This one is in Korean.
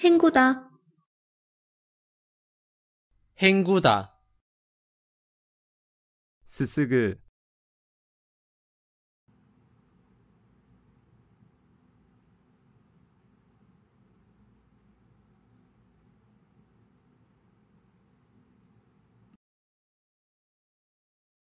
행구다 행구다 스스그